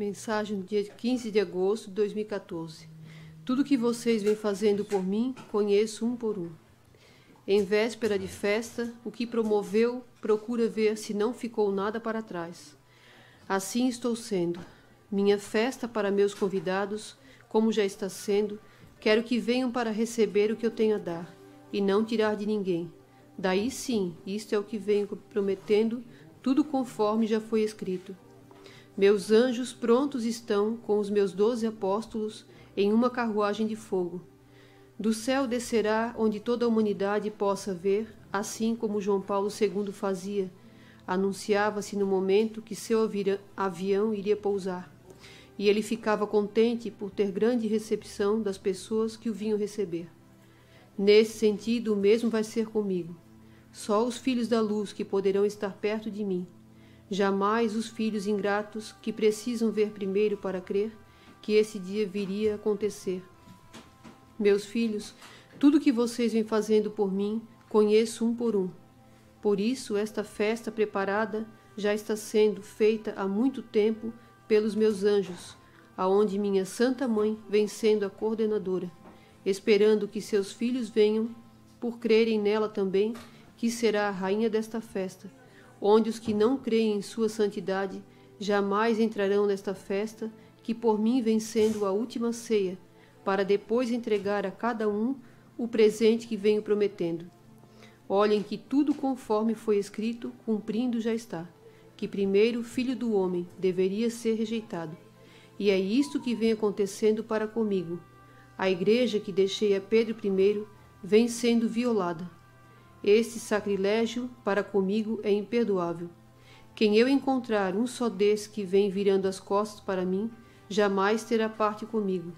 Mensagem do dia 15 de agosto de 2014. Tudo que vocês vêm fazendo por mim, conheço um por um. Em véspera de festa, o que promoveu procura ver se não ficou nada para trás. Assim estou sendo. Minha festa para meus convidados, como já está sendo, quero que venham para receber o que eu tenho a dar, e não tirar de ninguém. Daí sim, isto é o que venho prometendo, tudo conforme já foi escrito. Meus anjos prontos estão com os meus doze apóstolos em uma carruagem de fogo. Do céu descerá onde toda a humanidade possa ver, assim como João Paulo II fazia. Anunciava-se no momento que seu avião iria pousar. E ele ficava contente por ter grande recepção das pessoas que o vinham receber. Nesse sentido, o mesmo vai ser comigo. Só os filhos da luz que poderão estar perto de mim Jamais os filhos ingratos, que precisam ver primeiro para crer que esse dia viria a acontecer. Meus filhos, tudo que vocês vêm fazendo por mim, conheço um por um. Por isso, esta festa preparada já está sendo feita há muito tempo pelos meus anjos, aonde minha Santa Mãe vem sendo a coordenadora, esperando que seus filhos venham, por crerem nela também, que será a rainha desta festa onde os que não creem em sua santidade jamais entrarão nesta festa que por mim vem sendo a última ceia, para depois entregar a cada um o presente que venho prometendo. Olhem que tudo conforme foi escrito, cumprindo já está, que primeiro o filho do homem deveria ser rejeitado. E é isto que vem acontecendo para comigo. A igreja que deixei a Pedro I vem sendo violada, este sacrilégio para comigo é imperdoável. Quem eu encontrar um só desses que vem virando as costas para mim, jamais terá parte comigo.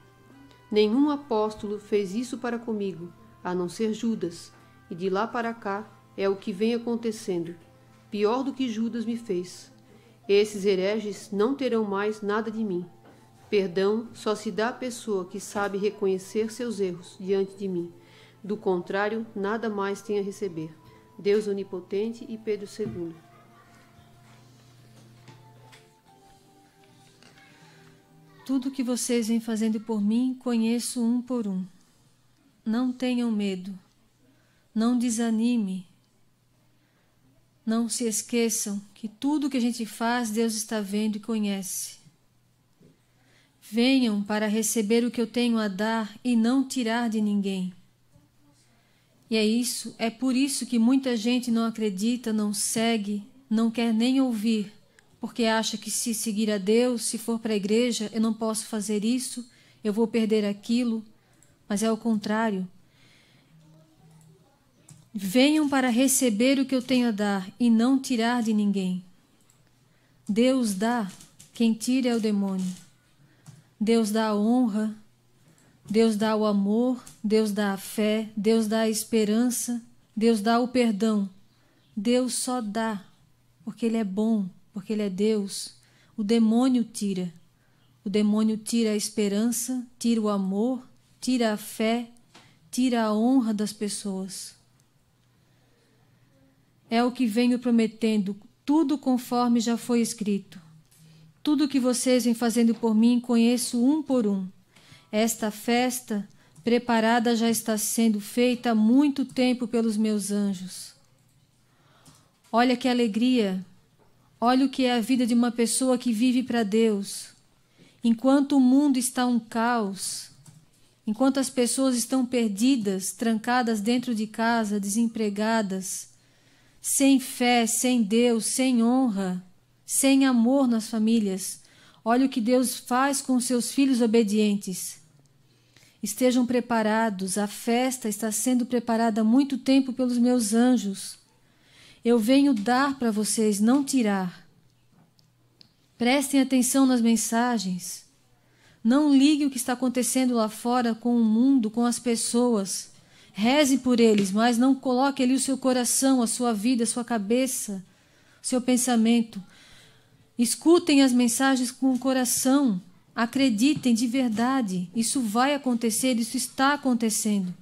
Nenhum apóstolo fez isso para comigo, a não ser Judas, e de lá para cá é o que vem acontecendo. Pior do que Judas me fez. Esses hereges não terão mais nada de mim. Perdão só se dá à pessoa que sabe reconhecer seus erros diante de mim do contrário, nada mais tem a receber. Deus Onipotente e Pedro II. Tudo que vocês vêm fazendo por mim, conheço um por um. Não tenham medo. Não desanime. Não se esqueçam que tudo que a gente faz, Deus está vendo e conhece. Venham para receber o que eu tenho a dar e não tirar de ninguém. E é isso, é por isso que muita gente não acredita, não segue, não quer nem ouvir, porque acha que se seguir a Deus, se for para a igreja, eu não posso fazer isso, eu vou perder aquilo. Mas é o contrário. Venham para receber o que eu tenho a dar e não tirar de ninguém. Deus dá, quem tira é o demônio. Deus dá a honra, Deus dá o amor, Deus dá a fé, Deus dá a esperança, Deus dá o perdão. Deus só dá, porque Ele é bom, porque Ele é Deus. O demônio tira. O demônio tira a esperança, tira o amor, tira a fé, tira a honra das pessoas. É o que venho prometendo, tudo conforme já foi escrito. Tudo que vocês vêm fazendo por mim, conheço um por um. Esta festa preparada já está sendo feita há muito tempo pelos meus anjos. Olha que alegria! Olha o que é a vida de uma pessoa que vive para Deus. Enquanto o mundo está um caos, enquanto as pessoas estão perdidas, trancadas dentro de casa, desempregadas, sem fé, sem Deus, sem honra, sem amor nas famílias, olha o que Deus faz com seus filhos obedientes. Estejam preparados, a festa está sendo preparada há muito tempo pelos meus anjos. Eu venho dar para vocês, não tirar. Prestem atenção nas mensagens. Não ligue o que está acontecendo lá fora com o mundo, com as pessoas. Reze por eles, mas não coloque ali o seu coração, a sua vida, a sua cabeça, o seu pensamento. Escutem as mensagens com o coração. Acreditem de verdade, isso vai acontecer, isso está acontecendo.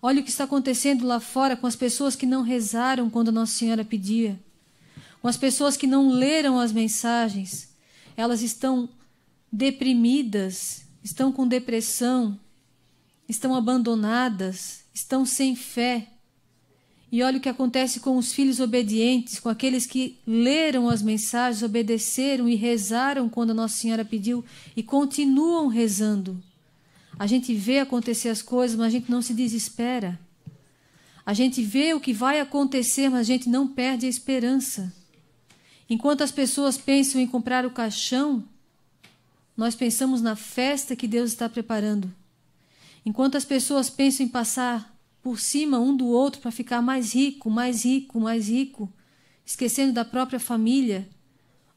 Olha o que está acontecendo lá fora com as pessoas que não rezaram quando Nossa Senhora pedia, com as pessoas que não leram as mensagens. Elas estão deprimidas, estão com depressão, estão abandonadas, estão sem fé. E olha o que acontece com os filhos obedientes, com aqueles que leram as mensagens, obedeceram e rezaram quando a Nossa Senhora pediu e continuam rezando. A gente vê acontecer as coisas, mas a gente não se desespera. A gente vê o que vai acontecer, mas a gente não perde a esperança. Enquanto as pessoas pensam em comprar o caixão, nós pensamos na festa que Deus está preparando. Enquanto as pessoas pensam em passar por cima um do outro para ficar mais rico, mais rico, mais rico, esquecendo da própria família.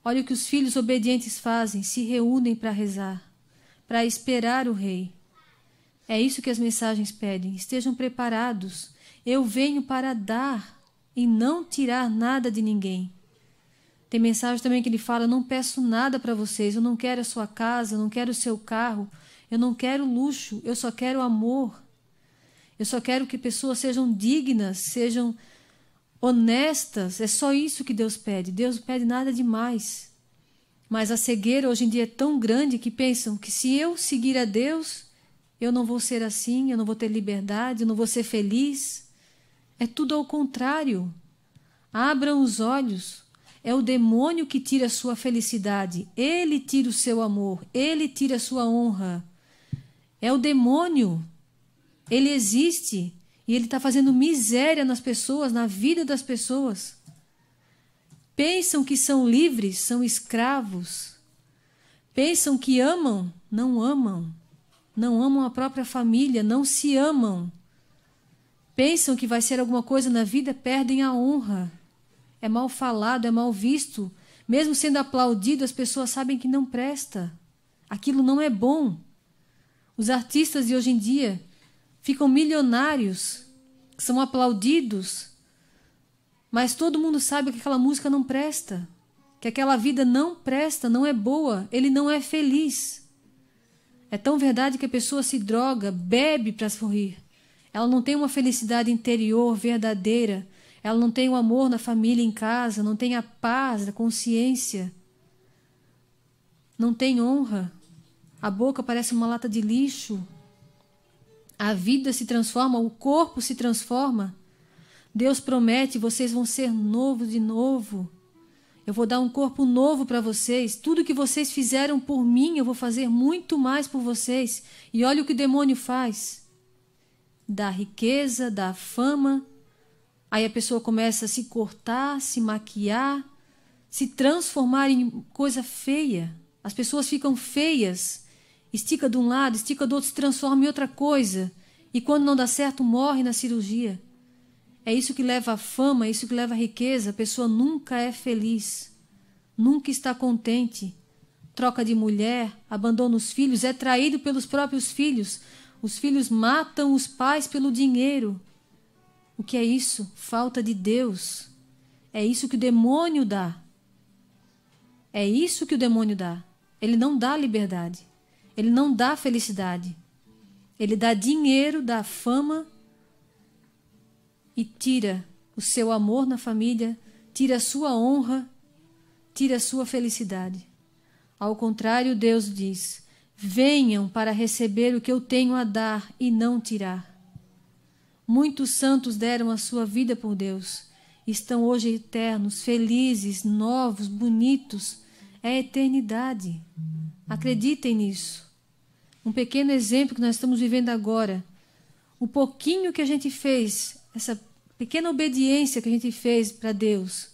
Olha o que os filhos obedientes fazem, se reúnem para rezar, para esperar o rei. É isso que as mensagens pedem. Estejam preparados. Eu venho para dar e não tirar nada de ninguém. Tem mensagem também que ele fala: não peço nada para vocês, eu não quero a sua casa, eu não quero o seu carro, eu não quero luxo, eu só quero amor. Eu só quero que pessoas sejam dignas, sejam honestas. É só isso que Deus pede. Deus não pede nada demais. Mas a cegueira hoje em dia é tão grande que pensam que se eu seguir a Deus, eu não vou ser assim, eu não vou ter liberdade, eu não vou ser feliz. É tudo ao contrário. Abram os olhos. É o demônio que tira a sua felicidade. Ele tira o seu amor. Ele tira a sua honra. É o demônio ele existe e ele está fazendo miséria nas pessoas, na vida das pessoas. Pensam que são livres, são escravos. Pensam que amam, não amam. Não amam a própria família, não se amam. Pensam que vai ser alguma coisa na vida, perdem a honra. É mal falado, é mal visto. Mesmo sendo aplaudido, as pessoas sabem que não presta. Aquilo não é bom. Os artistas de hoje em dia ficam milionários, são aplaudidos, mas todo mundo sabe que aquela música não presta, que aquela vida não presta, não é boa, ele não é feliz. É tão verdade que a pessoa se droga, bebe para sorrir. Ela não tem uma felicidade interior verdadeira, ela não tem o amor na família, em casa, não tem a paz, a consciência, não tem honra. A boca parece uma lata de lixo, a vida se transforma, o corpo se transforma. Deus promete: vocês vão ser novos de novo. Eu vou dar um corpo novo para vocês. Tudo que vocês fizeram por mim, eu vou fazer muito mais por vocês. E olha o que o demônio faz: dá riqueza, dá fama. Aí a pessoa começa a se cortar, se maquiar, se transformar em coisa feia. As pessoas ficam feias Estica de um lado, estica do outro, se transforma em outra coisa. E quando não dá certo, morre na cirurgia. É isso que leva à fama, é isso que leva à riqueza. A pessoa nunca é feliz, nunca está contente. Troca de mulher, abandona os filhos, é traído pelos próprios filhos. Os filhos matam os pais pelo dinheiro. O que é isso? Falta de Deus. É isso que o demônio dá. É isso que o demônio dá. Ele não dá liberdade. Ele não dá felicidade. Ele dá dinheiro, dá fama e tira o seu amor na família, tira a sua honra, tira a sua felicidade. Ao contrário, Deus diz: Venham para receber o que eu tenho a dar e não tirar. Muitos santos deram a sua vida por Deus. Estão hoje eternos, felizes, novos, bonitos. É a eternidade. Acreditem nisso um pequeno exemplo que nós estamos vivendo agora. O pouquinho que a gente fez, essa pequena obediência que a gente fez para Deus,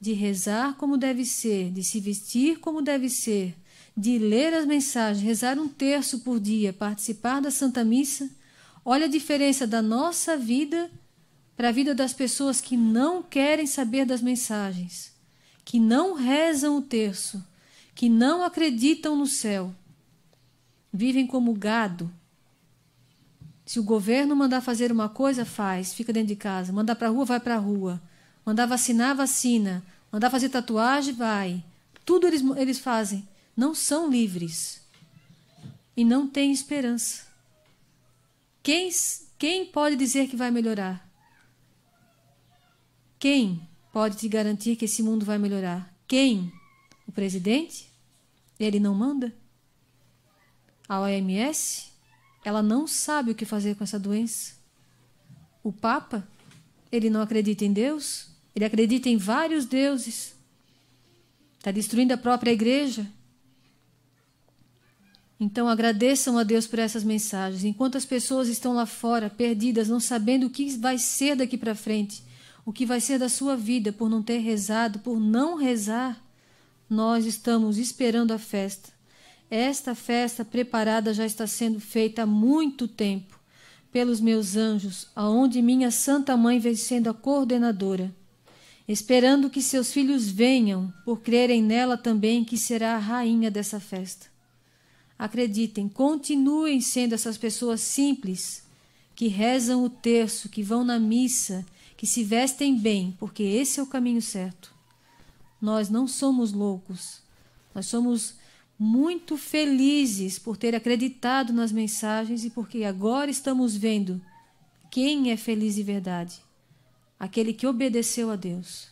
de rezar como deve ser, de se vestir como deve ser, de ler as mensagens, rezar um terço por dia, participar da Santa Missa, olha a diferença da nossa vida para a vida das pessoas que não querem saber das mensagens, que não rezam o terço, que não acreditam no céu. Vivem como gado. Se o governo mandar fazer uma coisa, faz, fica dentro de casa. Mandar para rua, vai para rua. Mandar vacinar, vacina. Mandar fazer tatuagem, vai. Tudo eles, eles fazem. Não são livres. E não têm esperança. Quem, quem pode dizer que vai melhorar? Quem pode te garantir que esse mundo vai melhorar? Quem? O presidente? Ele não manda? A OMS, ela não sabe o que fazer com essa doença. O Papa, ele não acredita em Deus, ele acredita em vários deuses. Está destruindo a própria igreja. Então agradeçam a Deus por essas mensagens. Enquanto as pessoas estão lá fora, perdidas, não sabendo o que vai ser daqui para frente, o que vai ser da sua vida por não ter rezado, por não rezar, nós estamos esperando a festa esta festa preparada já está sendo feita há muito tempo pelos meus anjos, aonde minha Santa Mãe vem sendo a coordenadora, esperando que seus filhos venham, por crerem nela também que será a rainha dessa festa. Acreditem, continuem sendo essas pessoas simples que rezam o terço, que vão na missa, que se vestem bem, porque esse é o caminho certo. Nós não somos loucos, nós somos muito felizes por ter acreditado nas mensagens e porque agora estamos vendo quem é feliz de verdade aquele que obedeceu a Deus.